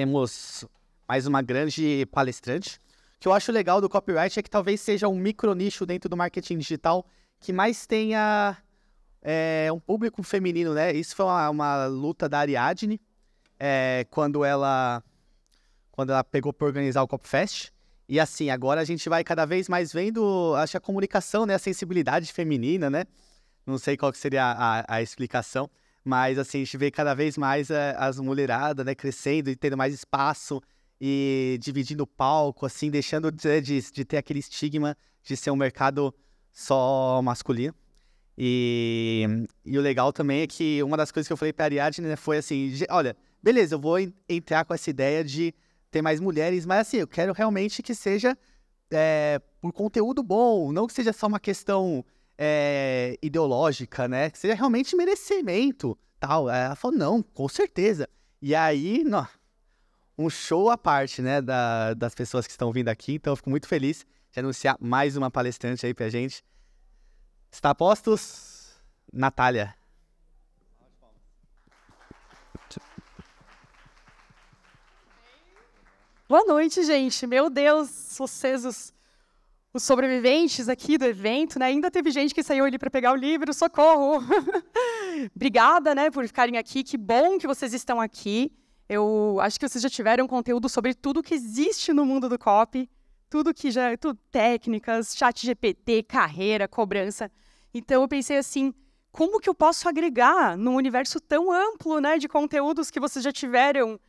temos mais uma grande palestrante. O que eu acho legal do copyright é que talvez seja um micro nicho dentro do marketing digital que mais tenha é, um público feminino, né? Isso foi uma, uma luta da Ariadne é, quando ela quando ela pegou para organizar o Copfest. E assim, agora a gente vai cada vez mais vendo, acho a comunicação, né? A sensibilidade feminina, né? Não sei qual seria a, a explicação, mas assim, a gente vê cada vez mais eh, as mulheradas, né, crescendo e tendo mais espaço e dividindo o palco, assim, deixando de, de, de ter aquele estigma de ser um mercado só masculino. E, e, o legal também é que uma das coisas que eu falei para a Ariadne né, foi assim: de, olha, beleza, eu vou entrar com essa ideia de ter mais mulheres, mas assim, eu quero realmente que seja é, por conteúdo bom, não que seja só uma questão é, ideológica, né? Que seja realmente merecimento, tal. ela falou, não, com certeza. E aí, um show à parte, né, da, das pessoas que estão vindo aqui. Então, eu fico muito feliz de anunciar mais uma palestrante aí pra gente. Está postos? Natália. Boa noite, gente. Meu Deus, vocês, os os sobreviventes aqui do evento, né? Ainda teve gente que saiu ali para pegar o livro, socorro. Obrigada, né, por ficarem aqui. Que bom que vocês estão aqui. Eu acho que vocês já tiveram conteúdo sobre tudo que existe no mundo do cop, tudo que já, tudo, técnicas, chat GPT, carreira, cobrança. Então eu pensei assim, como que eu posso agregar num universo tão amplo, né, de conteúdos que vocês já tiveram,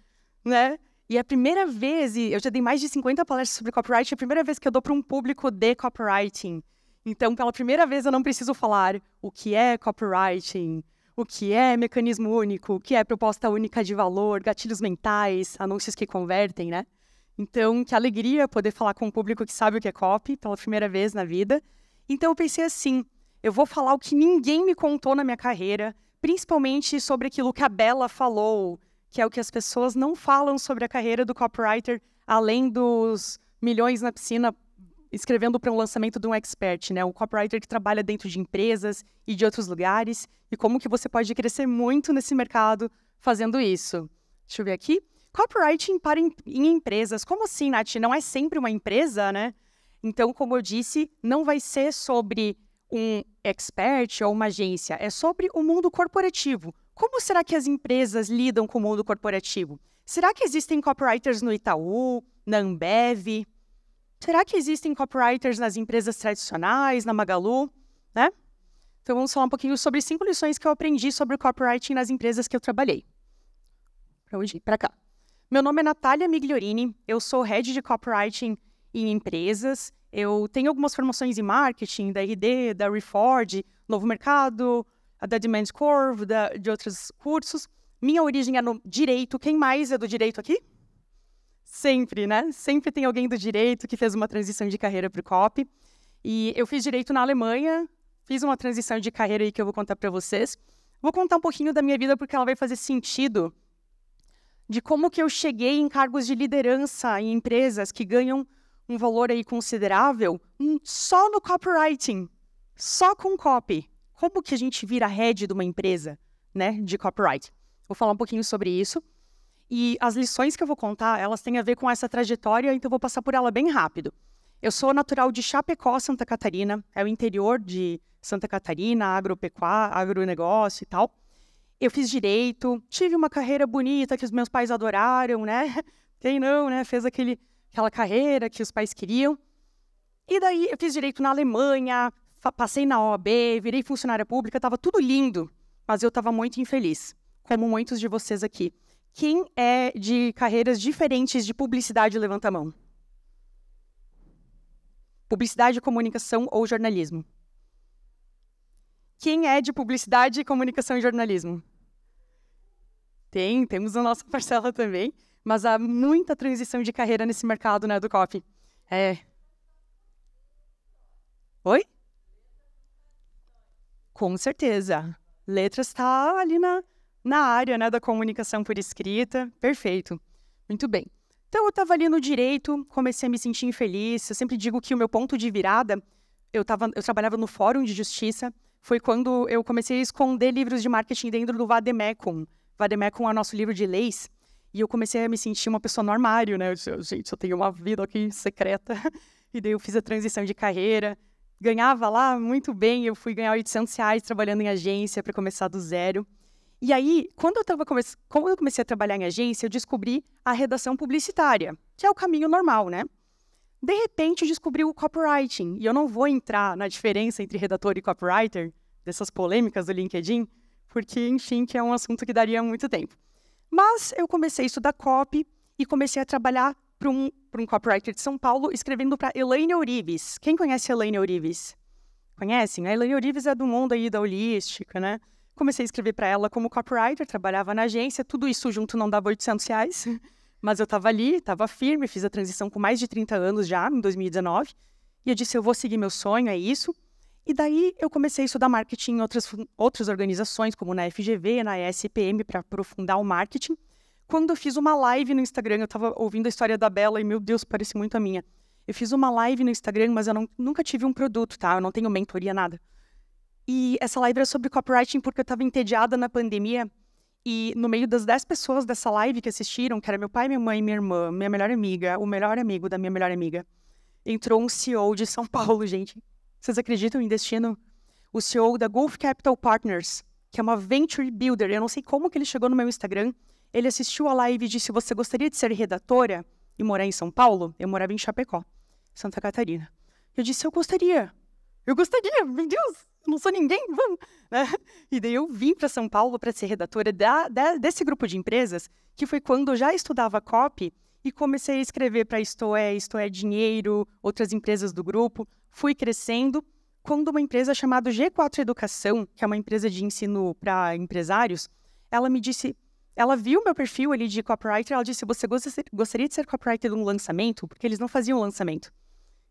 né? E a primeira vez, e eu já dei mais de 50 palestras sobre copyright, é a primeira vez que eu dou para um público de copywriting. Então, pela primeira vez, eu não preciso falar o que é copywriting, o que é mecanismo único, o que é proposta única de valor, gatilhos mentais, anúncios que convertem, né? Então, que alegria poder falar com um público que sabe o que é copy pela primeira vez na vida. Então, eu pensei assim: eu vou falar o que ninguém me contou na minha carreira, principalmente sobre aquilo que a Bela falou que é o que as pessoas não falam sobre a carreira do copywriter, além dos milhões na piscina escrevendo para um lançamento de um expert, né? O copywriter que trabalha dentro de empresas e de outros lugares e como que você pode crescer muito nesse mercado fazendo isso. Deixa eu ver aqui. Copywriting para em, em empresas. Como assim, Nath? Não é sempre uma empresa, né? Então, como eu disse, não vai ser sobre um expert ou uma agência, é sobre o mundo corporativo, como será que as empresas lidam com o mundo corporativo? Será que existem copywriters no Itaú, na Ambev? Será que existem copywriters nas empresas tradicionais, na Magalu? Né? Então vamos falar um pouquinho sobre cinco lições que eu aprendi sobre o copywriting nas empresas que eu trabalhei. Para onde? Para cá. Meu nome é Natália Migliorini, eu sou head de copywriting em empresas. Eu tenho algumas formações em marketing da RD, da Reford, Novo Mercado, da Demand Curve, da, de outros cursos. Minha origem é no direito. Quem mais é do direito aqui? Sempre, né? Sempre tem alguém do direito que fez uma transição de carreira para o COP. E eu fiz direito na Alemanha, fiz uma transição de carreira aí que eu vou contar para vocês. Vou contar um pouquinho da minha vida porque ela vai fazer sentido de como que eu cheguei em cargos de liderança em empresas que ganham um valor aí considerável hum, só no copywriting, só com copy como que a gente vira head de uma empresa, né, de copyright. Vou falar um pouquinho sobre isso. E as lições que eu vou contar, elas têm a ver com essa trajetória, então vou passar por ela bem rápido. Eu sou natural de Chapecó, Santa Catarina, é o interior de Santa Catarina, agropecuário, agronegócio e tal. Eu fiz direito, tive uma carreira bonita que os meus pais adoraram, né? Quem não, né? Fez aquele, aquela carreira que os pais queriam. E daí eu fiz direito na Alemanha, passei na OAB, virei funcionária pública, estava tudo lindo, mas eu estava muito infeliz, como muitos de vocês aqui. Quem é de carreiras diferentes de publicidade, levanta a mão. Publicidade, comunicação ou jornalismo? Quem é de publicidade, comunicação e jornalismo? Tem, temos a nossa parcela também, mas há muita transição de carreira nesse mercado, né, do COP. É. Oi? Com certeza. Letras está ali na, na área né, da comunicação por escrita. Perfeito. Muito bem. Então, eu estava ali no direito, comecei a me sentir infeliz. Eu sempre digo que o meu ponto de virada, eu, tava, eu trabalhava no Fórum de Justiça, foi quando eu comecei a esconder livros de marketing dentro do Vademecum. Vademecum é o nosso livro de leis. E eu comecei a me sentir uma pessoa no armário, né? Eu disse, gente, eu tenho uma vida aqui secreta. E daí eu fiz a transição de carreira, ganhava lá muito bem, eu fui ganhar 800 reais trabalhando em agência para começar do zero. E aí, quando eu, tava come... quando eu comecei a trabalhar em agência, eu descobri a redação publicitária, que é o caminho normal, né? De repente, eu descobri o copywriting, e eu não vou entrar na diferença entre redator e copywriter, dessas polêmicas do LinkedIn, porque, enfim, que é um assunto que daria muito tempo. Mas eu comecei a estudar copy e comecei a trabalhar para um, um copywriter de São Paulo escrevendo para Elaine Orives. Quem conhece Elaine Orives? Conhecem? A Elaine Orives é do mundo aí da holística, né? Comecei a escrever para ela como copywriter, trabalhava na agência, tudo isso junto não dava 800 reais, mas eu estava ali, estava firme, fiz a transição com mais de 30 anos já, em 2019, e eu disse, eu vou seguir meu sonho, é isso. E daí eu comecei a estudar marketing em outras, outras organizações, como na FGV, na ESPM, para aprofundar o marketing quando eu fiz uma live no Instagram, eu estava ouvindo a história da Bela e, meu Deus, parece muito a minha. Eu fiz uma live no Instagram, mas eu não, nunca tive um produto, tá? Eu não tenho mentoria, nada. E essa live era sobre copywriting porque eu estava entediada na pandemia. E no meio das 10 pessoas dessa live que assistiram, que era meu pai, minha mãe, minha irmã, minha melhor amiga, o melhor amigo da minha melhor amiga, entrou um CEO de São Paulo, gente. Vocês acreditam em destino? O CEO da Golf Capital Partners, que é uma venture builder. Eu não sei como que ele chegou no meu Instagram, ele assistiu a live e disse: Você gostaria de ser redatora e morar em São Paulo? Eu morava em Chapecó, Santa Catarina. Eu disse: Eu gostaria. Eu gostaria, meu Deus, eu não sou ninguém, vamos. Né? E daí eu vim para São Paulo para ser redatora da, da, desse grupo de empresas, que foi quando eu já estudava copy e comecei a escrever para Isto É, Isto É Dinheiro, outras empresas do grupo. Fui crescendo quando uma empresa chamada G4 Educação, que é uma empresa de ensino para empresários, ela me disse: ela viu meu perfil ali de copywriter, ela disse, você gostaria de ser copywriter de um lançamento? Porque eles não faziam lançamento.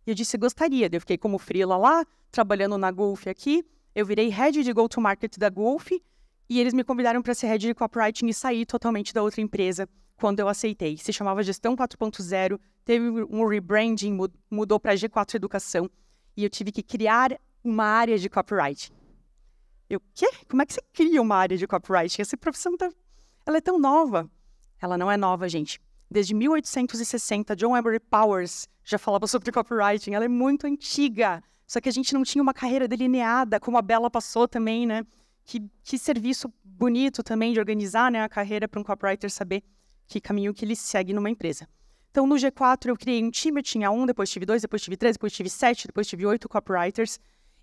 E eu disse, gostaria. Eu fiquei como frila lá, trabalhando na Golf aqui. Eu virei head de go-to-market da Golf. E eles me convidaram para ser head de copywriting e sair totalmente da outra empresa quando eu aceitei. Se chamava Gestão 4.0, teve um rebranding, mudou para G4 Educação. E eu tive que criar uma área de copywriting. Eu, quê? Como é que você cria uma área de copywriting? Essa profissão está ela é tão nova. Ela não é nova, gente. Desde 1860, John Emery Powers já falava sobre copywriting. Ela é muito antiga. Só que a gente não tinha uma carreira delineada, como a Bela passou também, né? Que, que serviço bonito também de organizar né, a carreira para um copywriter saber que caminho que ele segue numa empresa. Então, no G4, eu criei um time, eu tinha um, depois tive dois, depois tive três, depois tive sete, depois tive oito copywriters.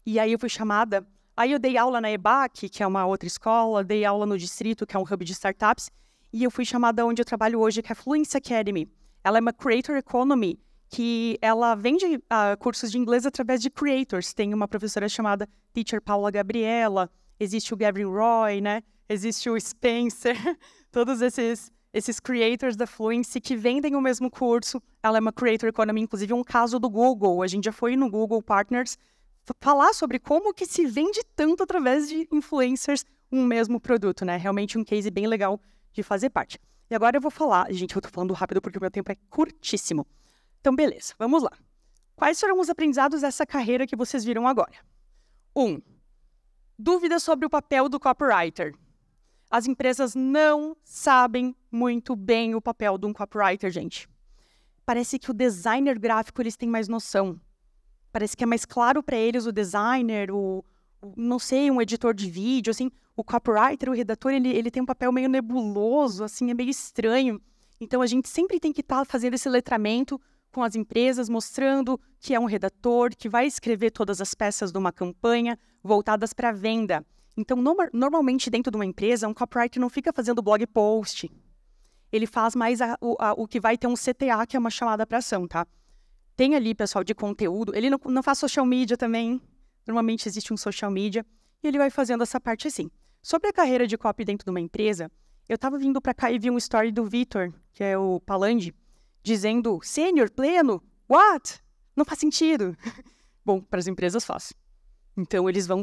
E aí eu fui chamada Aí eu dei aula na EBAC, que é uma outra escola, dei aula no Distrito, que é um hub de startups, e eu fui chamada onde eu trabalho hoje, que é a Fluency Academy. Ela é uma creator economy, que ela vende uh, cursos de inglês através de creators. Tem uma professora chamada Teacher Paula Gabriela, existe o Gavin Roy, né? Existe o Spencer, todos esses esses creators da Fluency que vendem o mesmo curso. Ela é uma creator economy, inclusive um caso do Google. A gente já foi no Google Partners falar sobre como que se vende tanto através de influencers um mesmo produto, né? Realmente um case bem legal de fazer parte. E agora eu vou falar, gente, eu tô falando rápido porque o meu tempo é curtíssimo. Então, beleza, vamos lá. Quais foram os aprendizados dessa carreira que vocês viram agora? Um, dúvidas sobre o papel do copywriter. As empresas não sabem muito bem o papel de um copywriter, gente. Parece que o designer gráfico eles têm mais noção, parece que é mais claro para eles o designer, o, o, não sei, um editor de vídeo, assim, o copywriter, o redator, ele, ele tem um papel meio nebuloso, assim, é meio estranho. Então a gente sempre tem que estar tá fazendo esse letramento com as empresas, mostrando que é um redator, que vai escrever todas as peças de uma campanha voltadas para venda. Então, no, normalmente dentro de uma empresa, um copywriter não fica fazendo blog post. Ele faz mais a, o, a, o que vai ter um CTA, que é uma chamada para ação, tá? tem ali pessoal de conteúdo. Ele não, não faz social media também. Normalmente existe um social media. E ele vai fazendo essa parte assim. Sobre a carreira de copy dentro de uma empresa, eu estava vindo para cá e vi um story do Vitor, que é o Palandi, dizendo: sênior, pleno, what? Não faz sentido. Bom, para as empresas faz. Então eles vão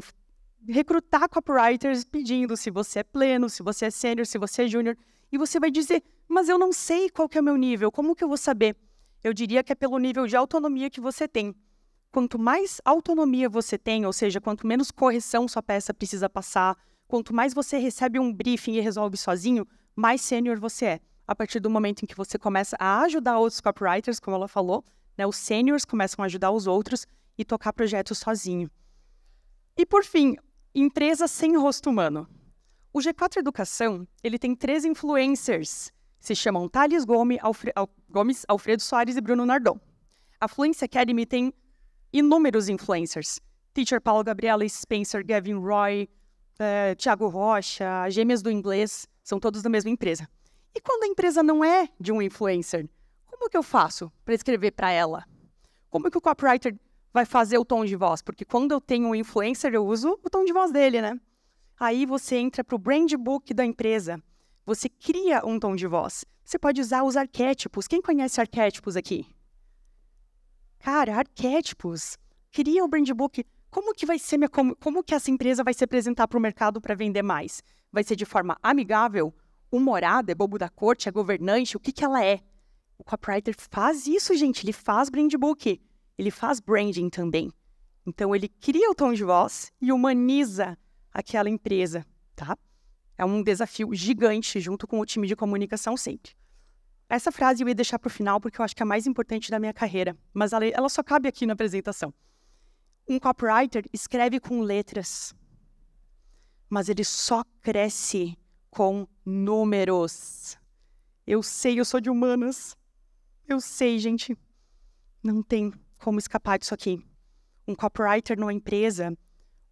recrutar copywriters pedindo se você é pleno, se você é sênior, se você é júnior, e você vai dizer: "Mas eu não sei qual que é o meu nível, como que eu vou saber?" eu diria que é pelo nível de autonomia que você tem. Quanto mais autonomia você tem, ou seja, quanto menos correção sua peça precisa passar, quanto mais você recebe um briefing e resolve sozinho, mais sênior você é. A partir do momento em que você começa a ajudar outros copywriters, como ela falou, né, os sêniors começam a ajudar os outros e tocar projetos sozinho. E por fim, empresa sem rosto humano. O G4 Educação, ele tem três influencers se chamam Thales Gomes, Alfre Al Gomes, Alfredo Soares e Bruno Nardon. A Fluency Academy tem inúmeros influencers. Teacher Paulo Gabriela Spencer, Gavin Roy, uh, eh, Tiago Rocha, Gêmeas do Inglês, são todos da mesma empresa. E quando a empresa não é de um influencer, como que eu faço para escrever para ela? Como que o copywriter vai fazer o tom de voz? Porque quando eu tenho um influencer, eu uso o tom de voz dele, né? Aí você entra para o brand book da empresa você cria um tom de voz. Você pode usar os arquétipos. Quem conhece arquétipos aqui? Cara, arquétipos. Cria o brand book. Como que vai ser minha, como, como que essa empresa vai se apresentar para o mercado para vender mais? Vai ser de forma amigável, humorada, é bobo da corte, é governante, o que que ela é? O copywriter faz isso, gente. Ele faz brand book. Ele faz branding também. Então ele cria o tom de voz e humaniza aquela empresa, tá? É um desafio gigante junto com o time de comunicação sempre. Essa frase eu ia deixar para o final porque eu acho que é a mais importante da minha carreira, mas ela, ela só cabe aqui na apresentação. Um copywriter escreve com letras, mas ele só cresce com números. Eu sei, eu sou de humanas. Eu sei, gente. Não tem como escapar disso aqui. Um copywriter numa empresa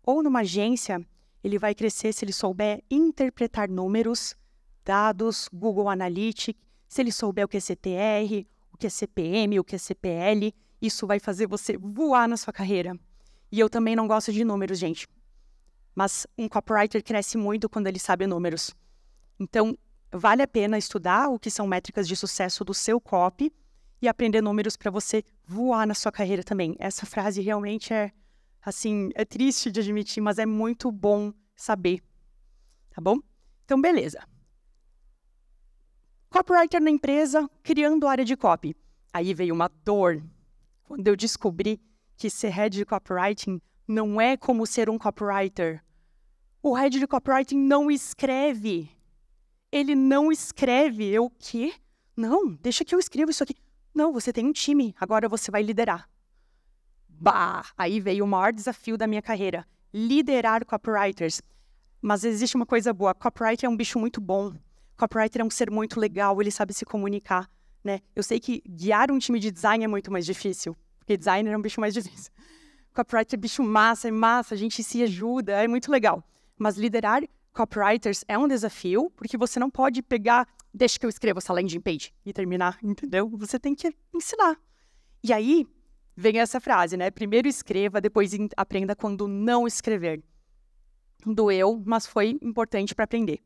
ou numa agência ele vai crescer se ele souber interpretar números, dados, Google Analytics, se ele souber o que é CTR, o que é CPM, o que é CPL, isso vai fazer você voar na sua carreira. E eu também não gosto de números, gente. Mas um copywriter cresce muito quando ele sabe números. Então, vale a pena estudar o que são métricas de sucesso do seu copy e aprender números para você voar na sua carreira também. Essa frase realmente é Assim, é triste de admitir, mas é muito bom saber. Tá bom? Então, beleza. Copywriter na empresa, criando área de copy. Aí veio uma dor quando eu descobri que ser head de copywriting não é como ser um copywriter. O head de copywriting não escreve. Ele não escreve. Eu, o quê? Não, deixa que eu escreva isso aqui. Não, você tem um time, agora você vai liderar bah, aí veio o maior desafio da minha carreira, liderar copywriters. Mas existe uma coisa boa, copywriter é um bicho muito bom. Copywriter é um ser muito legal, ele sabe se comunicar, né? Eu sei que guiar um time de design é muito mais difícil, porque designer é um bicho mais difícil. Copywriter é bicho massa, é massa, a gente se ajuda, é muito legal. Mas liderar copywriters é um desafio, porque você não pode pegar, deixa que eu escrevo essa landing page e terminar, entendeu? Você tem que ensinar. E aí, vem essa frase, né? Primeiro escreva, depois aprenda quando não escrever. Doeu, mas foi importante para aprender.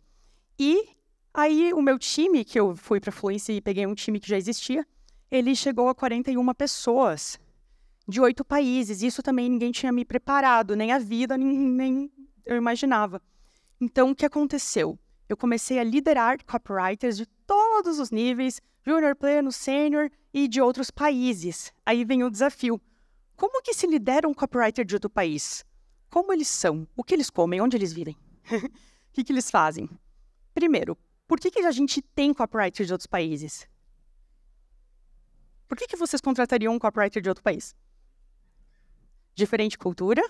E aí o meu time, que eu fui para Fluência e peguei um time que já existia, ele chegou a 41 pessoas de oito países. Isso também ninguém tinha me preparado, nem a vida, nem, nem eu imaginava. Então, o que aconteceu? Eu comecei a liderar copywriters de todos os níveis, junior, pleno, sênior, e de outros países. Aí vem o desafio. Como que se lidera um copywriter de outro país? Como eles são? O que eles comem? Onde eles vivem? o que, que eles fazem? Primeiro, por que, que a gente tem copywriters de outros países? Por que, que vocês contratariam um copywriter de outro país? Diferente cultura,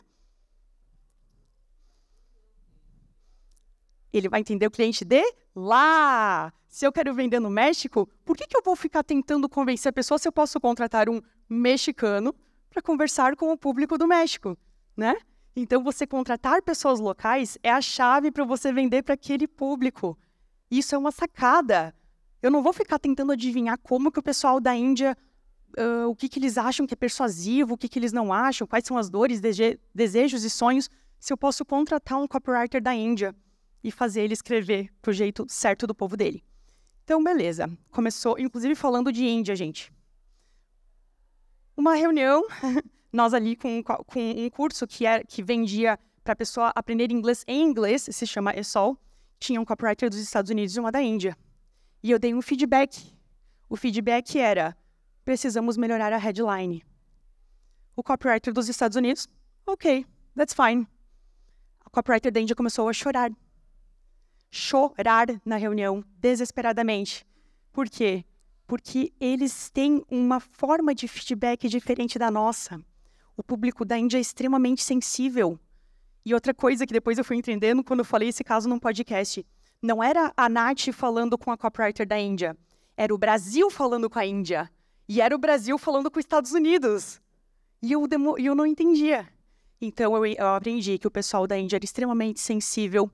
Ele vai entender o cliente de lá. Se eu quero vender no México, por que, que eu vou ficar tentando convencer a pessoa se eu posso contratar um mexicano para conversar com o público do México, né? Então, você contratar pessoas locais é a chave para você vender para aquele público. Isso é uma sacada. Eu não vou ficar tentando adivinhar como que o pessoal da Índia, uh, o que, que eles acham que é persuasivo, o que, que eles não acham, quais são as dores, dese desejos e sonhos, se eu posso contratar um copywriter da Índia e fazer ele escrever pro jeito certo do povo dele. Então, beleza. Começou, inclusive, falando de Índia, gente. Uma reunião, nós ali com, com um curso que, era, que vendia para a pessoa aprender inglês em inglês, se chama ESOL, tinha um copywriter dos Estados Unidos e uma da Índia. E eu dei um feedback. O feedback era: precisamos melhorar a headline. O copywriter dos Estados Unidos, ok, that's fine. A copywriter da Índia começou a chorar chorar na reunião desesperadamente. Por quê? Porque eles têm uma forma de feedback diferente da nossa. O público da Índia é extremamente sensível. E outra coisa que depois eu fui entendendo quando eu falei esse caso num podcast, não era a Nath falando com a copywriter da Índia, era o Brasil falando com a Índia. E era o Brasil falando com os Estados Unidos. E eu, demo, eu não entendia. Então eu, eu aprendi que o pessoal da Índia era extremamente sensível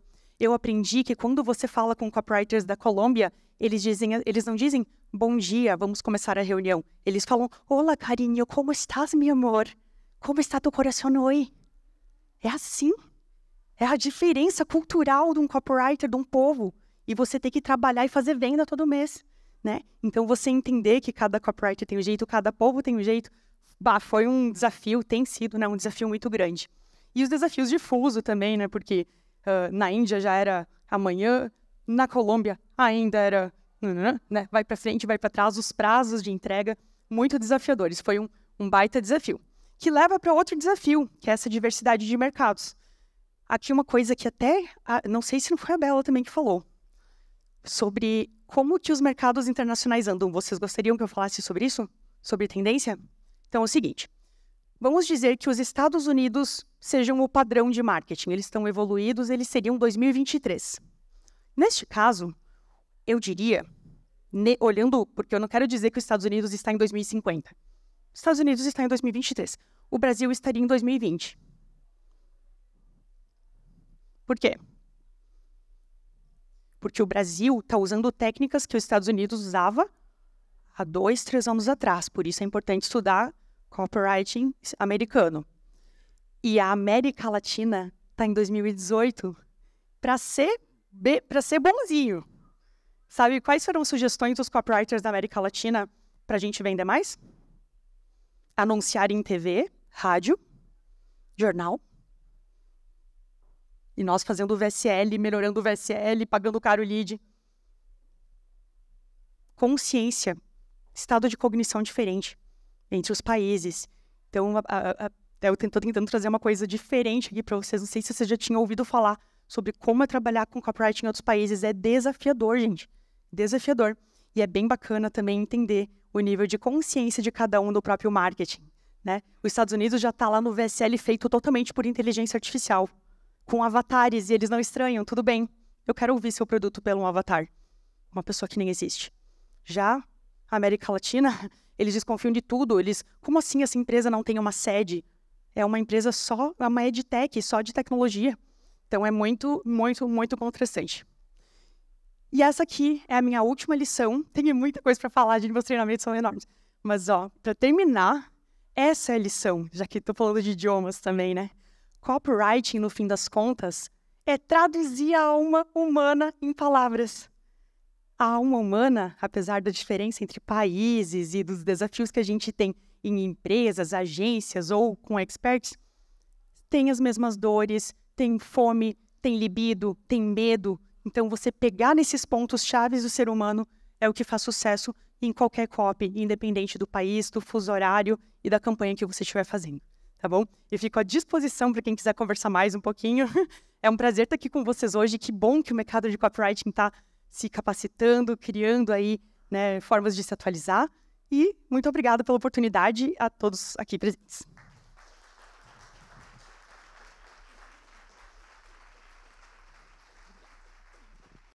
eu aprendi que quando você fala com copywriters da Colômbia, eles dizem, eles não dizem bom dia, vamos começar a reunião. Eles falam: "Olá, carinho, como estás, meu amor? Como está teu coração hoje?" É assim. É a diferença cultural de um copywriter de um povo e você tem que trabalhar e fazer venda todo mês, né? Então você entender que cada copywriter tem um jeito, cada povo tem um jeito, bah, foi um desafio, tem sido, né, um desafio muito grande. E os desafios de fuso também, né? Porque uh, na Índia já era amanhã, na Colômbia ainda era. Né? Vai para frente, vai para trás, os prazos de entrega muito desafiadores. Foi um, um baita desafio. Que leva para outro desafio, que é essa diversidade de mercados. Aqui uma coisa que até, não sei se não foi a Bela também que falou, sobre como que os mercados internacionais andam. Vocês gostariam que eu falasse sobre isso? Sobre tendência? Então é o seguinte, Vamos dizer que os Estados Unidos sejam o padrão de marketing, eles estão evoluídos, eles seriam 2023. Neste caso, eu diria, ne, olhando, porque eu não quero dizer que os Estados Unidos está em 2050. Os Estados Unidos está em 2023. O Brasil estaria em 2020. Por quê? Porque o Brasil está usando técnicas que os Estados Unidos usava há dois, três anos atrás. Por isso é importante estudar copywriting americano. E a América Latina está em 2018 para ser para ser bonzinho. Sabe quais foram sugestões dos copywriters da América Latina para a gente vender mais? Anunciar em TV, rádio, jornal. E nós fazendo o VSL, melhorando o VSL, pagando caro o lead. Consciência, estado de cognição diferente entre os países. Então, a, a, a, eu estou tentando trazer uma coisa diferente aqui para vocês. Não sei se vocês já tinham ouvido falar sobre como é trabalhar com copyright em outros países. É desafiador, gente. Desafiador. E é bem bacana também entender o nível de consciência de cada um do próprio marketing. Né? Os Estados Unidos já está lá no VSL feito totalmente por inteligência artificial, com avatares, e eles não estranham, tudo bem. Eu quero ouvir seu produto pelo um avatar. Uma pessoa que nem existe. Já América Latina, eles desconfiam de tudo. Eles, como assim essa empresa não tem uma sede? É uma empresa só, é uma edtech, só de tecnologia. Então é muito, muito, muito contrastante. E essa aqui é a minha última lição. Tenho muita coisa para falar, de meus treinamentos são enormes. Mas, ó, para terminar, essa é a lição, já que estou falando de idiomas também, né? Copywriting, no fim das contas, é traduzir a alma humana em palavras a alma humana, apesar da diferença entre países e dos desafios que a gente tem em empresas, agências ou com experts, tem as mesmas dores, tem fome, tem libido, tem medo. Então, você pegar nesses pontos chaves do ser humano é o que faz sucesso em qualquer COP, independente do país, do fuso horário e da campanha que você estiver fazendo, tá bom? E fico à disposição para quem quiser conversar mais um pouquinho. É um prazer estar aqui com vocês hoje. Que bom que o mercado de copywriting está se capacitando, criando aí né, formas de se atualizar. E muito obrigada pela oportunidade a todos aqui presentes.